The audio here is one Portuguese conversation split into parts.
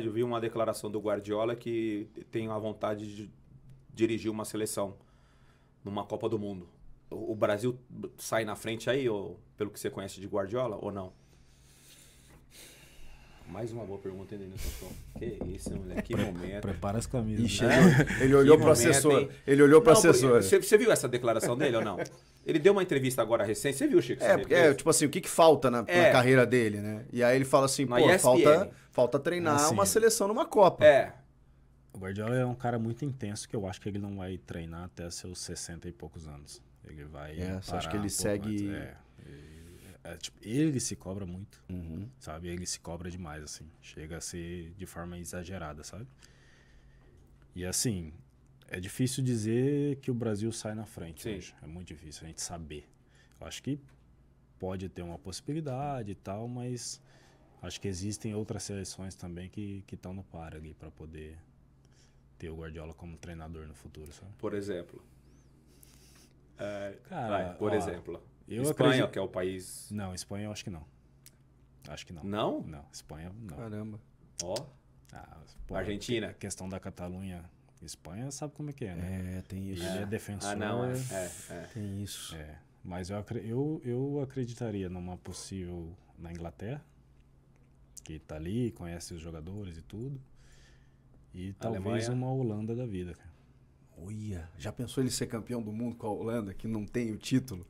eu vi uma declaração do Guardiola que tem a vontade de dirigir uma seleção numa Copa do Mundo. O Brasil sai na frente aí, ou, pelo que você conhece de Guardiola, ou não? Mais uma boa pergunta, hein, Denilson? Que isso, mulher? Que momento. Prepara as camisas. Ixi, né? Ele olhou para o assessor. Ele olhou para o assessor. Você, você viu essa declaração dele ou não? Ele deu uma entrevista agora recente, você viu, Chico? É, porque, é tipo assim, o que, que falta na, é. na, carreira dele, né? E aí ele fala assim, na pô, falta, falta treinar assim, uma é. seleção numa Copa. É. O Guardiola é um cara muito intenso que eu acho que ele não vai treinar até seus 60 e poucos anos. Ele vai. É, acho que ele um segue. é, é, tipo, ele se cobra muito, uhum. sabe? Ele se cobra demais, assim. Chega a ser de forma exagerada, sabe? E assim, é difícil dizer que o Brasil sai na frente Sim. Né, hoje. É muito difícil a gente saber. Eu acho que pode ter uma possibilidade e tal, mas acho que existem outras seleções também que estão no par ali para poder ter o Guardiola como treinador no futuro, sabe? Por exemplo. É, Cara, vai, por ó, exemplo. Eu Espanha, acredito... que é o país. Não, Espanha eu acho que não. Acho que não. Não? Não, Espanha não. Caramba. Ó. Ah, Argentina. A questão da Catalunha. Espanha sabe como é que é, né? É, tem isso. Ele é, é defensor. Ah, não, é, é. é, Tem isso. É. Mas eu, eu, eu acreditaria numa possível na Inglaterra, que tá ali, conhece os jogadores e tudo. E talvez uma Holanda da vida, cara. Olha, já pensou ele ser campeão do mundo com a Holanda, que não tem o título?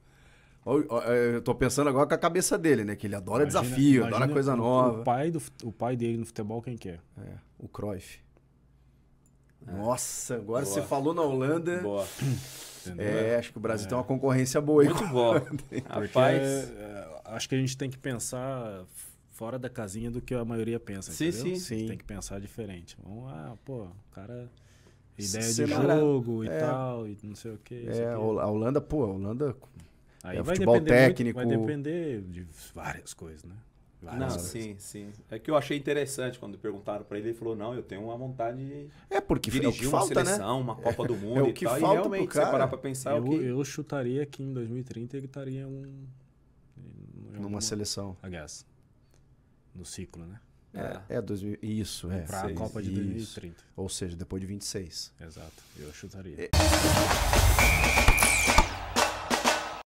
É, eu tô pensando agora com a cabeça dele, né? Que ele adora imagina, desafio, imagina adora coisa nova. O pai, do, o pai dele no futebol, quem quer é? é? o Cruyff. É. Nossa, agora Boa. você falou na Holanda. Boa. É, acho que o Brasil é. tem uma concorrência boa aí. Muito boa. Rapaz, é, acho que a gente tem que pensar fora da casinha do que a maioria pensa. Sim, entendeu? sim. sim. Tem que pensar diferente. Vamos lá, pô, o cara ideia de jogo e é, tal, e não sei o que. É, a Holanda, pô, a Holanda Aí é futebol técnico. Muito, vai depender de várias coisas, né? Várias não, horas. sim, sim. É que eu achei interessante quando perguntaram para ele, ele falou: "Não, eu tenho uma vontade é de É porque dirigir é uma falta, né? seleção, né? uma é, Copa do é Mundo é, é o que e tal". Falta e realmente, parar para pensar, eu, que... eu chutaria que em 2030 ele estaria um numa uma, seleção. Aliás, no ciclo, né? É, é, é 2000, isso, é. Para a Copa de isso. 2030. Ou seja, depois de 26. Exato, eu chutaria. É.